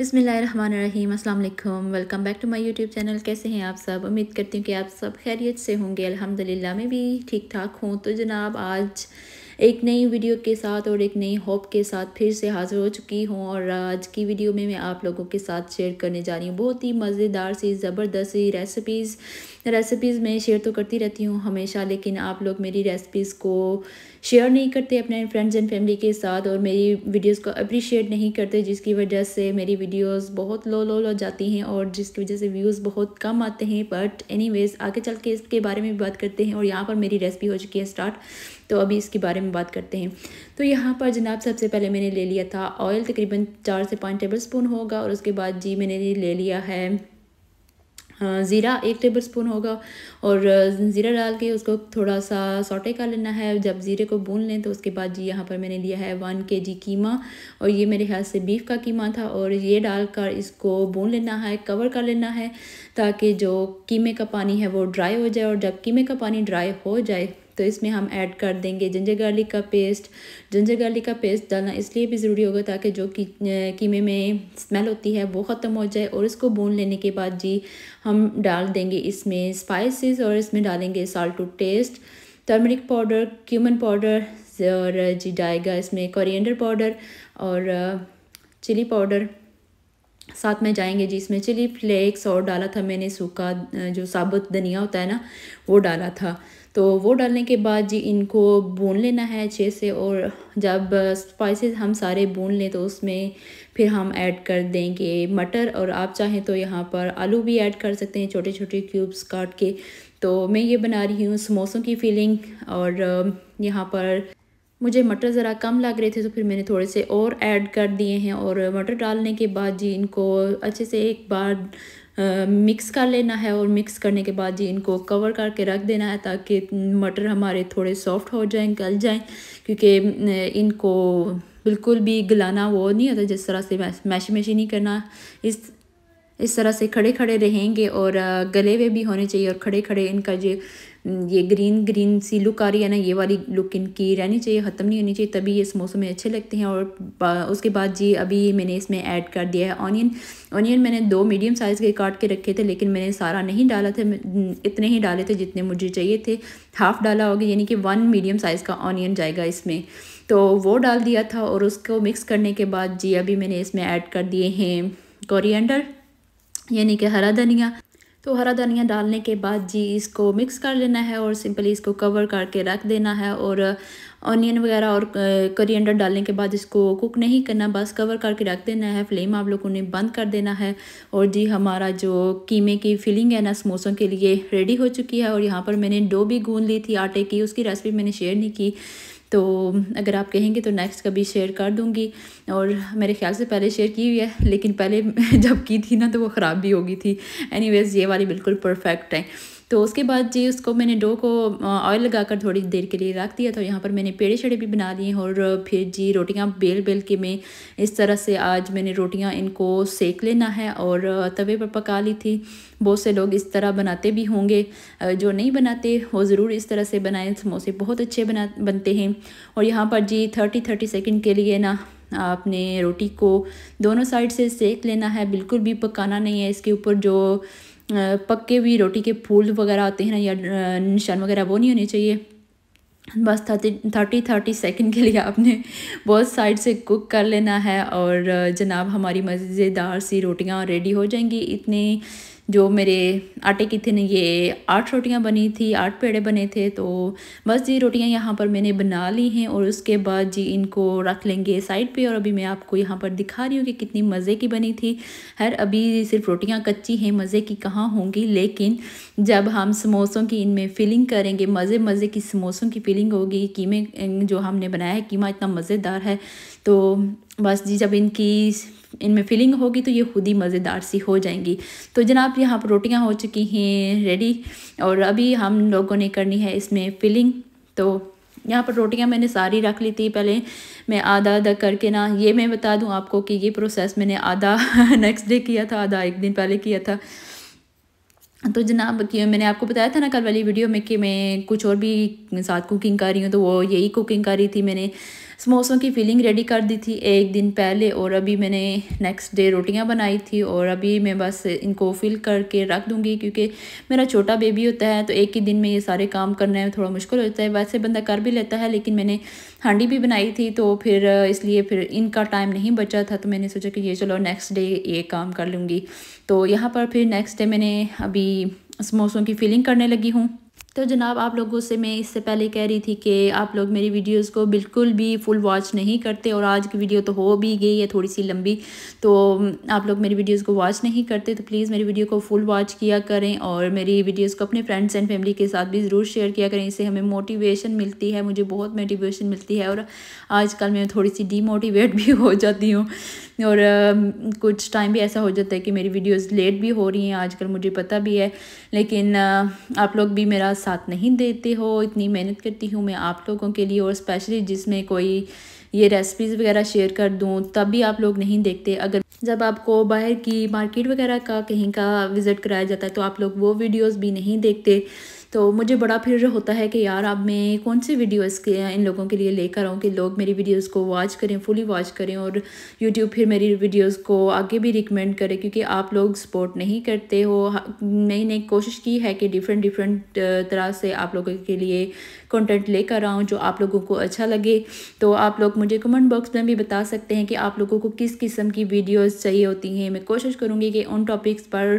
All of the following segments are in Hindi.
बिसमीम अल्लाम welcome back to my YouTube channel कैसे हैं आप सब उम्मीद करती हूँ कि आप सब खैरियत से होंगे अल्हम्दुलिल्लाह मैं भी ठीक ठाक हूँ तो जनाब आज एक नई वीडियो के साथ और एक नई होप के साथ फिर से हाज़िर हो चुकी हूँ और आज की वीडियो में मैं आप लोगों के साथ शेयर करने जा रही हूँ बहुत ही मज़ेदार सी ज़बरदस्त सी रेसिपीज़ रेसिपीज़ मैं शेयर तो करती रहती हूँ हमेशा लेकिन आप लोग मेरी रेसिपीज़ को शेयर नहीं करते अपने फ्रेंड्स एंड फैमिली के साथ और मेरी वीडियोस को अप्रिशिएट नहीं करते जिसकी वजह से मेरी वीडियोस बहुत लो लो लो जाती हैं और जिसकी वजह से व्यूज़ बहुत कम आते हैं बट एनी आगे चल के इसके बारे में भी बात करते हैं और यहाँ पर मेरी रेसिपी हो चुकी है स्टार्ट तो अभी इसके बारे में बात करते हैं तो यहाँ पर जनाब सबसे पहले मैंने ले लिया था ऑयल तकरीबन चार से पाँच टेबल स्पून होगा और उसके बाद जी मैंने ले लिया है हाँ, ज़ीरा एक टेबल स्पून होगा और ज़ीरा डाल के उसको थोड़ा सा सोटे कर लेना है जब ज़ीरे को भून लें तो उसके बाद जी यहाँ पर मैंने लिया है वन के जी कीमा और ये मेरे ख्याल से बीफ का कीमा था और ये डालकर इसको भून लेना है कवर कर लेना है ताकि जो कीमे का पानी है वो ड्राई हो जाए और जब कीमे का पानी ड्राई हो जाए तो इसमें हम ऐड कर देंगे जंजर गार्लिक का पेस्ट जंजर गार्लिक का पेस्ट डालना इसलिए भी ज़रूरी होगा ताकि जो की कीमे में स्मेल होती है वो ख़त्म हो जाए और इसको भून लेने के बाद जी हम डाल देंगे इसमें स्पाइसिस और इसमें डालेंगे salt to taste turmeric powder cumin powder और जी डाएगा इसमें कोरिएंडर पाउडर और चिली पाउडर साथ में जाएंगे जी इसमें चिली फ्लेक्स और डाला था मैंने सूखा जो साबुत धनिया होता है ना वो डाला था तो वो डालने के बाद जी इनको भून लेना है अच्छे से और जब स्पाइसेस हम सारे भून लें तो उसमें फिर हम ऐड कर देंगे मटर और आप चाहें तो यहाँ पर आलू भी ऐड कर सकते हैं छोटे छोटे क्यूब्स काट के तो मैं ये बना रही हूँ समोसों की फीलिंग और यहाँ पर मुझे मटर ज़रा कम लग रहे थे तो फिर मैंने थोड़े से और ऐड कर दिए हैं और मटर डालने के बाद जी इनको अच्छे से एक बार मिक्स कर लेना है और मिक्स करने के बाद जी इनको कवर करके रख देना है ताकि मटर हमारे थोड़े सॉफ्ट हो जाएं गल जाएं क्योंकि इनको बिल्कुल भी गलाना वो नहीं होता जिस तरह से मैश मैशी नहीं करना इस इस तरह से खड़े खड़े रहेंगे और गले हुए भी होने चाहिए और खड़े खड़े इनका जो ये ग्रीन ग्रीन सी लुक आ रही है ना ये वाली लुक इनकी रहनी चाहिए ख़त्म नहीं होनी चाहिए तभी ये मौसम में अच्छे लगते हैं और उसके बाद जी अभी मैंने इसमें ऐड कर दिया है ऑनियन ऑनियन मैंने दो मीडियम साइज़ के काट के रखे थे लेकिन मैंने सारा नहीं डाला था इतने ही डाले थे जितने मुझे चाहिए थे हाफ़ डाला होगा यानी कि वन मीडियम साइज़ का ऑनियन जाएगा इसमें तो वो डाल दिया था और उसको मिक्स करने के बाद जी अभी मैंने इसमें ऐड कर दिए हैं कोरिएंडर यानी कि हरा धनिया तो हरा धनिया डालने के बाद जी इसको मिक्स कर लेना है और सिंपली इसको कवर करके रख देना है और ऑनियन uh, वगैरह और करियंडर uh, डालने के बाद इसको कुक नहीं करना बस कवर करके रख देना है फ्लेम आप लोगों ने बंद कर देना है और जी हमारा जो कीमे की फिलिंग है ना समोसों के लिए रेडी हो चुकी है और यहाँ पर मैंने डो भी गूंद ली थी आटे की उसकी रेसिपी मैंने शेयर नहीं की तो अगर आप कहेंगे तो नेक्स्ट कभी शेयर कर दूँगी और मेरे ख्याल से पहले शेयर की हुई है लेकिन पहले जब की थी ना तो वो ख़राब भी होगी थी एनी ये वाली बिल्कुल परफेक्ट है तो उसके बाद जी उसको मैंने डो को ऑयल लगा कर थोड़ी देर के लिए रख दिया तो यहाँ पर मैंने पेड़े शेड़े भी बना लिए और फिर जी रोटियाँ बेल बेल के मैं इस तरह से आज मैंने रोटियाँ इनको सेक लेना है और तवे पर पका ली थी बहुत से लोग इस तरह बनाते भी होंगे जो नहीं बनाते वो ज़रूर इस तरह से बनाएं समोसे बहुत अच्छे बना बनते हैं और यहाँ पर जी थर्टी थर्टी सेकेंड के लिए ना आपने रोटी को दोनों साइड से सेक लेना है बिल्कुल भी पकाना नहीं है इसके ऊपर जो पक्के हुई रोटी के फूल वगैरह आते हैं ना या निशान वगैरह वो नहीं होने चाहिए बस थर्टी थर्टी थर्टी सेकेंड के लिए आपने बहुत साइड से कुक कर लेना है और जनाब हमारी मज़ेदार सी रोटियां रेडी हो जाएंगी इतने जो मेरे आटे की थी न ये आठ रोटियां बनी थी आठ पेड़े बने थे तो बस जी रोटियां यहाँ पर मैंने बना ली हैं और उसके बाद जी इनको रख लेंगे साइड पे और अभी मैं आपको यहाँ पर दिखा रही हूँ कि कितनी मज़े की बनी थी हर अभी सिर्फ रोटियाँ कच्ची हैं मज़े की कहाँ होंगी लेकिन जब हम समोसों की इनमें फिलिंग करेंगे मज़े मज़े की समोसों की फिलिंग होगी कीमे जो हमने बनाया है कीमा इतना मज़ेदार है तो बस जी जब इनकी इनमें फिलिंग होगी तो ये खुद ही मज़ेदार सी हो जाएंगी तो जनाब यहाँ पर रोटियाँ हो चुकी हैं रेडी और अभी हम लोगों ने करनी है इसमें फिलिंग तो यहाँ पर रोटियाँ मैंने सारी रख ली थी पहले मैं आधा आधा करके ना ये मैं बता दूँ आपको कि ये प्रोसेस मैंने आधा नेक्स्ट डे किया था आधा एक दिन पहले किया था तो जनाब क्यों मैंने आपको बताया था ना कल वाली वीडियो में कि मैं कुछ और भी साथ कुकिंग कर रही हूँ तो वो यही कुकिंग कर रही थी मैंने समोसों की फीलिंग रेडी कर दी थी एक दिन पहले और अभी मैंने नेक्स्ट डे रोटियां बनाई थी और अभी मैं बस इनको फिल करके रख दूँगी क्योंकि मेरा छोटा बेबी होता है तो एक ही दिन में ये सारे काम करना थोड़ा मुश्किल होता है वैसे बंदा कर भी लेता है लेकिन मैंने हांडी भी बनाई थी तो फिर इसलिए फिर इनका टाइम नहीं बचा था तो मैंने सोचा कि ये चलो नेक्स्ट डे ये काम कर लूँगी तो यहाँ पर फिर नेक्स्ट डे मैंने अभी समोसों की फिलिंग करने लगी हूँ तो जनाब आप लोगों से मैं इससे पहले कह रही थी कि आप लोग मेरी वीडियोस को बिल्कुल भी फुल वॉच नहीं करते और आज की वीडियो तो हो भी गई है थोड़ी सी लंबी तो आप लोग मेरी वीडियोस को वॉच नहीं करते तो प्लीज़ मेरी वीडियो को फुल वॉच किया करें और मेरी वीडियोस को अपने फ्रेंड्स एंड फैमिली के साथ भी ज़रूर शेयर किया करें इससे हमें मोटिवेशन मिलती है मुझे बहुत मोटिवेशन मिलती है और आजकल मैं थोड़ी सी डीमोटिवेट भी हो जाती हूँ और कुछ टाइम भी ऐसा हो जाता है कि मेरी वीडियोस लेट भी हो रही हैं आजकल मुझे पता भी है लेकिन आप लोग भी मेरा साथ नहीं देते हो इतनी मेहनत करती हूँ मैं आप लोगों के लिए और स्पेशली जिसमें कोई ये रेसिपीज़ वगैरह शेयर कर दूँ तब भी आप लोग नहीं देखते अगर जब आपको बाहर की मार्केट वगैरह का कहीं का विज़िट कराया जाता है तो आप लोग वो वीडियोज़ भी नहीं देखते तो मुझे बड़ा फिर होता है कि यार अब मैं कौन सी वीडियोस के इन लोगों के लिए लेकर आऊँ कि लोग मेरी वीडियोस को वॉच करें फुली वॉच करें और यूट्यूब फिर मेरी वीडियोस को आगे भी रिकमेंड करे क्योंकि आप लोग सपोर्ट नहीं करते हो नई नई कोशिश की है कि डिफरेंट डिफरेंट तरह से आप लोगों के लिए कंटेंट लेकर आऊँ जो आप लोगों को अच्छा लगे तो आप लोग मुझे कमेंट बॉक्स में भी बता सकते हैं कि आप लोगों को किस किस्म की वीडियोस चाहिए होती हैं मैं कोशिश करूँगी कि उन टॉपिक्स पर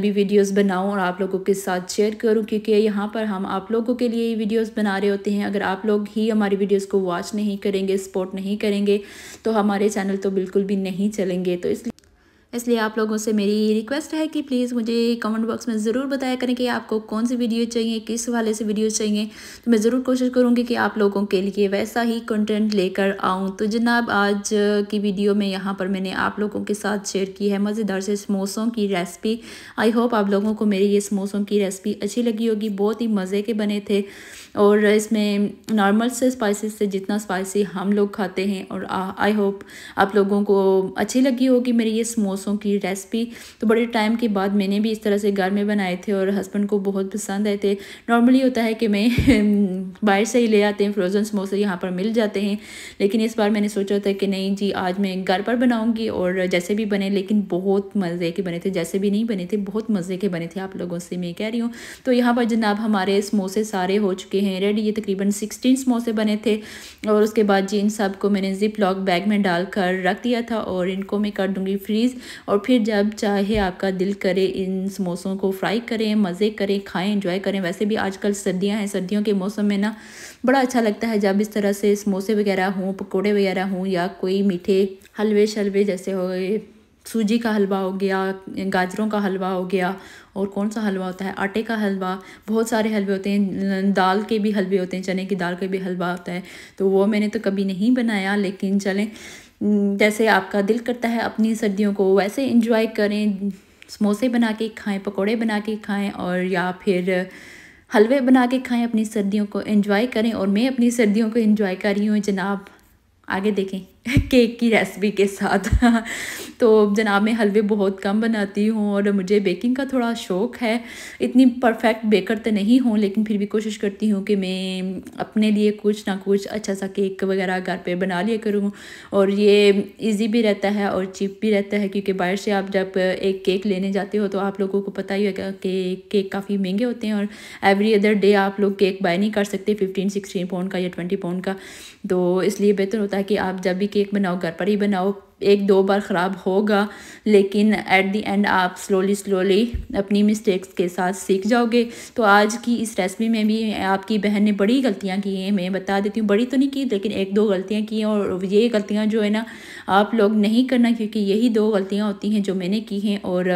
भी वीडियोस बनाऊँ और आप लोगों के साथ शेयर करूँ कि क्योंकि यहाँ पर हम आप लोगों के लिए ही वीडियोस बना रहे होते हैं अगर आप लोग ही हमारी वीडियोस को वॉच नहीं करेंगे सपोर्ट नहीं करेंगे तो हमारे चैनल तो बिल्कुल भी नहीं चलेंगे तो इसलिए इसलिए आप लोगों से मेरी रिक्वेस्ट है कि प्लीज़ मुझे कमेंट बॉक्स में ज़रूर बताया करें कि आपको कौन सी वीडियो चाहिए किस वाले से वीडियो चाहिए तो मैं ज़रूर कोशिश करूँगी कि आप लोगों के लिए वैसा ही कंटेंट लेकर आऊँ तो जनाब आज की वीडियो में यहाँ पर मैंने आप लोगों के साथ शेयर की है मज़ेदार से समोसों की रेसिपी आई होप आप लोगों को मेरी ये समोसों की रेसिपी अच्छी लगी होगी बहुत ही मज़े के बने थे और इसमें नॉर्मल से स्पाइसेस से जितना स्पाइसी हम लोग खाते हैं और आई होप आप लोगों को अच्छी लगी होगी मेरी ये समोस समोसों की रेसिपी तो बड़े टाइम के बाद मैंने भी इस तरह से घर में बनाए थे और हस्बैंड को बहुत पसंद आए थे नॉर्मली होता है कि मैं बाहर से ही ले आते हैं फ्रोज़न समोसे यहाँ पर मिल जाते हैं लेकिन इस बार मैंने सोचा था कि नहीं जी आज मैं घर पर बनाऊँगी और जैसे भी बने लेकिन बहुत मज़े के बने थे जैसे भी नहीं बने थे बहुत मज़े के बने थे आप लोगों से मैं कह रही हूँ तो यहाँ पर जनाब हमारे समोसे सारे हो चुके हैं रेडी ये तकरीबन सिक्सटीन समोसे बने थे और उसके बाद जी इन सब को मैंने जिप लॉक बैग में डाल कर रख दिया था और इनको मैं कर दूँगी फ्रीज़ और फिर जब चाहे आपका दिल करे इन समोसों को फ्राई करें मज़े करें खाएं इंजॉय करें वैसे भी आजकल सर्दियां हैं सर्दियों के मौसम में ना बड़ा अच्छा लगता है जब इस तरह से समोसे वगैरह हों पकौड़े वगैरह हों या कोई मीठे हलवे शलवे जैसे हो गए सूजी का हलवा हो गया गाजरों का हलवा हो गया और कौन सा हलवा होता है आटे का हलवा बहुत सारे हलवे होते हैं दाल के भी हलवे होते हैं चने की दाल के भी हलवा होता है तो वो मैंने तो कभी नहीं बनाया लेकिन चलें जैसे आपका दिल करता है अपनी सर्दियों को वैसे इंजॉय करें समोसे बना के खाएं पकोड़े बना के खाएं और या फिर हलवे बना के खाएं अपनी सर्दियों को एंजॉय करें और मैं अपनी सर्दियों को एंजॉय कर रही हूँ जनाब आगे देखें केक की रेसिपी के साथ तो जनाब मैं हलवे बहुत कम बनाती हूँ और मुझे बेकिंग का थोड़ा शौक़ है इतनी परफेक्ट बेकर तो नहीं हूँ लेकिन फिर भी कोशिश करती हूँ कि मैं अपने लिए कुछ ना कुछ अच्छा सा केक वगैरह घर पे बना लिया करूँ और ये इजी भी रहता है और चीप भी रहता है क्योंकि बाहर से आप जब एक केक लेने जाते हो तो आप लोगों को पता ही होगा कि केक काफ़ी महंगे होते हैं और एवरी अदर डे आप लोग केक बाय नहीं कर सकते फिफ्टीन सिक्सटीन पाउंड का या ट्वेंटी पाउंड का तो इसलिए बेहतर होता है कि आप जब भी केक बनाओ घर पर ही बनाओ एक दो बार ख़राब होगा लेकिन एट दी एंड आप स्लोली स्लोली अपनी मिस्टेक्स के साथ सीख जाओगे तो आज की इस रेसिपी में भी आपकी बहन ने बड़ी गलतियाँ की हैं मैं बता देती हूँ बड़ी तो नहीं की लेकिन एक दो गलतियाँ की हैं और ये गलतियाँ जो है ना आप लोग नहीं करना क्योंकि यही दो गलतियाँ होती हैं जो मैंने की हैं और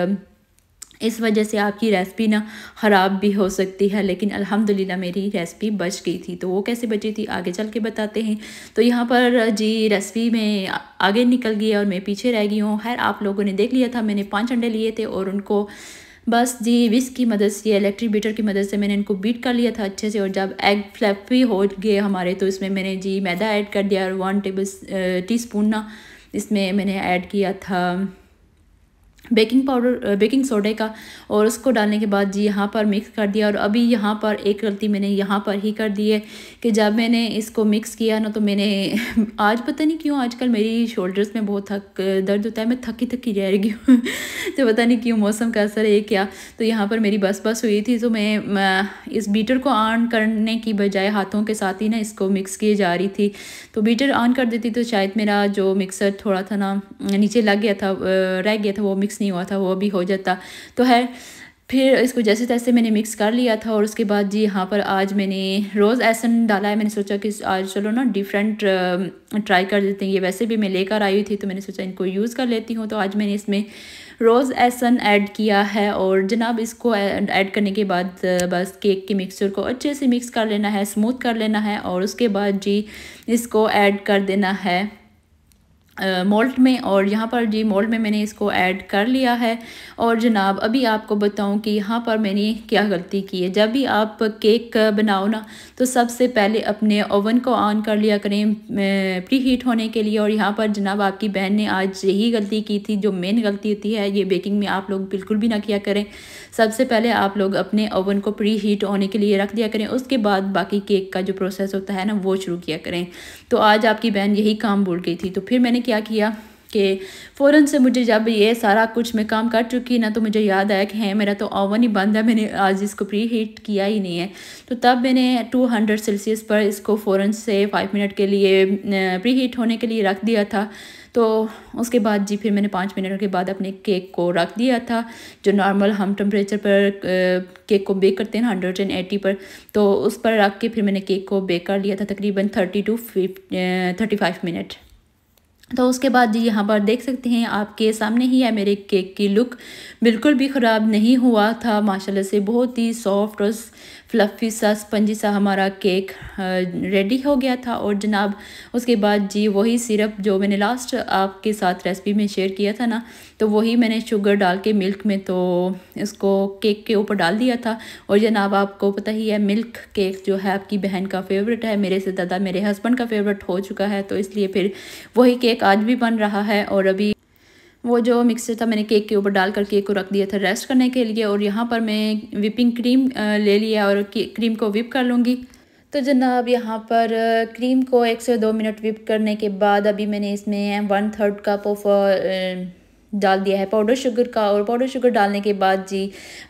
इस वजह से आपकी रेसिपी ना ख़राब भी हो सकती है लेकिन अल्हम्दुलिल्लाह मेरी रेसिपी बच गई थी तो वो कैसे बची थी आगे चल के बताते हैं तो यहाँ पर जी रेसिपी में आगे निकल गई और मैं पीछे रह गई हूँ खैर आप लोगों ने देख लिया था मैंने पाँच अंडे लिए थे और उनको बस जी विस्क की मदद से इलेक्ट्रिक बीटर की मदद से मैंने इनको बीट कर लिया था अच्छे से और जब एग फ्लैपी हो गए हमारे तो इसमें मैंने जी मैदा ऐड कर दिया और वन टेबल टी स्पून ना इसमें मैंने ऐड किया था बेकिंग पाउडर बेकिंग सोडे का और उसको डालने के बाद जी यहाँ पर मिक्स कर दिया और अभी यहाँ पर एक गलती मैंने यहाँ पर ही कर दी है कि जब मैंने इसको मिक्स किया ना तो मैंने आज पता नहीं क्यों आजकल मेरी शोल्डर्स में बहुत थक दर्द होता है मैं थकी थकी रह रही हूँ तो पता नहीं क्यों मौसम का असर है क्या तो यहाँ पर मेरी बस बस हुई थी तो मैं इस बीटर को ऑन करने की बजाय हाथों के साथ ही ना इसको मिक्स किए जा रही थी तो बीटर ऑन कर देती तो शायद मेरा जो मिक्सर थोड़ा था ना नीचे लग गया था रह गया था वो मिक्स मिक्स नहीं हुआ था वो भी हो जाता तो है फिर इसको जैसे तैसे मैंने मिक्स कर लिया था और उसके बाद जी यहाँ पर आज मैंने रोज़ एसन डाला है मैंने सोचा कि आज चलो ना डिफरेंट ट्राई कर देते हैं ये वैसे भी मैं लेकर आई थी तो मैंने सोचा इनको यूज़ कर लेती हूँ तो आज मैंने इसमें रोज़ एसन ऐड किया है और जनाब इसको ऐड करने के बाद बस केक के मिक्सचर को अच्छे से मिक्स कर लेना है स्मूथ कर लेना है और उसके बाद जी इसको ऐड कर देना है मॉल्ट में और यहाँ पर जी मॉल्ट में मैंने इसको ऐड कर लिया है और जनाब अभी आपको बताऊँ कि यहाँ पर मैंने क्या गलती की है जब भी आप केक बनाओ ना तो सबसे पहले अपने ओवन को ऑन कर लिया करें प्री हीट होने के लिए और यहाँ पर जनाब आपकी बहन ने आज यही गलती की थी जो मेन गलती होती है ये बेकिंग में आप लोग बिल्कुल भी ना किया करें सबसे पहले आप लोग अपने ओवन को प्री हीट होने के लिए रख दिया करें उसके बाद बाकी केक का जो प्रोसेस होता है ना वो शुरू किया करें तो आज आपकी बहन यही काम भूल गई थी तो फिर मैंने क्या किया कि फ़ौर से मुझे जब ये सारा कुछ मैं काम कर चुकी ना तो मुझे याद आया कि है मेरा तो ओवन ही बंद है मैंने आज इसको प्री हीट किया ही नहीं है तो तब मैंने 200 सेल्सियस पर इसको फ़ौर से फाइव मिनट के लिए प्री हीट होने के लिए रख दिया था तो उसके बाद जी फिर मैंने पाँच मिनट के बाद अपने केक को रख दिया था जो नॉर्मल हम टम्परेचर पर केक को बेक करते हैं हंड्रेड एंड एटी पर तो उस पर रख के फिर मैंने केक को बेक कर लिया था तकरीबन थर्टी टू फिफ थर्टी फाइव मिनट तो उसके बाद जी यहाँ पर देख सकते हैं आपके सामने ही है मेरे केक की लुक बिल्कुल भी ख़राब नहीं हुआ था माशाल्लाह से बहुत ही सॉफ्ट और फ्लफ़ी सा स्पंजी सा हमारा केक रेडी हो गया था और जनाब उसके बाद जी वही सिरप जो मैंने लास्ट आपके साथ रेसिपी में शेयर किया था ना तो वही मैंने शुगर डाल के मिल्क में तो इसको केक के ऊपर डाल दिया था और जनाब आपको पता ही है मिल्क केक जो है आपकी बहन का फेवरेट है मेरे से ज़्यादा मेरे हस्बैंड का फेवरेट हो चुका है तो इसलिए फिर वही केक केक आज भी बन रहा है और अभी वो जो मिक्सर था मैंने केक के ऊपर डालकर केक को रख दिया था रेस्ट करने के लिए और यहाँ पर मैं विपिंग क्रीम ले लिया और क्रीम को विप कर लूँगी तो जनाब यहाँ पर क्रीम को एक से दो मिनट विप करने के बाद अभी मैंने इसमें वन थर्ड कप ऑफ डाल दिया है पाउडर शुगर का और पाउडर शुगर डालने के बाद जी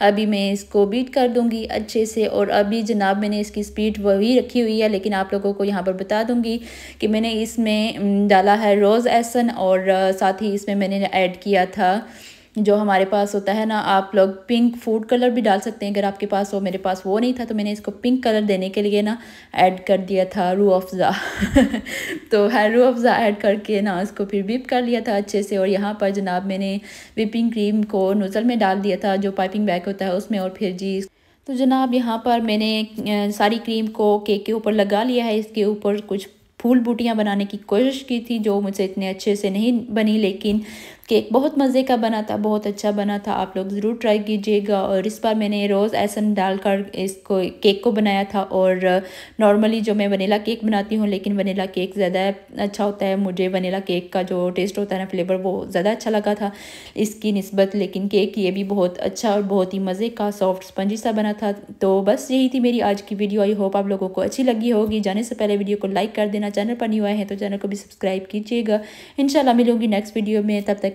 अभी मैं इसको बीट कर दूँगी अच्छे से और अभी जनाब मैंने इसकी स्पीड वही रखी हुई है लेकिन आप लोगों को यहाँ पर बता दूँगी कि मैंने इसमें डाला है रोज़ एसन और साथ ही इसमें मैंने ऐड किया था जो हमारे पास होता है ना आप लोग पिंक फूड कलर भी डाल सकते हैं अगर आपके पास हो मेरे पास वो नहीं था तो मैंने इसको पिंक कलर देने के लिए ना ऐड कर दिया था रू अफ़ज़ा तो है रू अफ़ज़ा ऐड करके ना उसको फिर विप कर लिया था अच्छे से और यहाँ पर जनाब मैंने विपिंग क्रीम को नोज़ल में डाल दिया था जो पाइपिंग बैग होता है उसमें और फिर जी तो जनाब यहाँ पर मैंने सारी क्रीम को केक के ऊपर लगा लिया है इसके ऊपर कुछ फूल बूटियाँ बनाने की कोशिश की थी जो मुझसे इतने अच्छे से नहीं बनी लेकिन केक बहुत मज़े का बना था बहुत अच्छा बना था आप लोग ज़रूर ट्राई कीजिएगा और इस बार मैंने रोज़ ऐसन डालकर इसको केक को बनाया था और नॉर्मली जो मैं वनीला केक बनाती हूँ लेकिन वनीला केक ज़्यादा अच्छा होता है मुझे वनीला केक का जो टेस्ट होता है ना फ्लेवर वो ज़्यादा अच्छा लगा था इसकी नस्बत लेकिन केक ये भी बहुत अच्छा और बहुत ही मज़े का सॉफ्ट स्पंजी सा बना था तो बस यही थी मेरी आज की वीडियो आई होप आप लोगों को अच्छी लगी होगी जाने से पहले वीडियो को लाइक कर देना चैनल पर नहीं हुआ है तो चैनल को भी सब्सक्राइब कीजिएगा इन मिलूंगी नेक्स्ट वीडियो में तब तक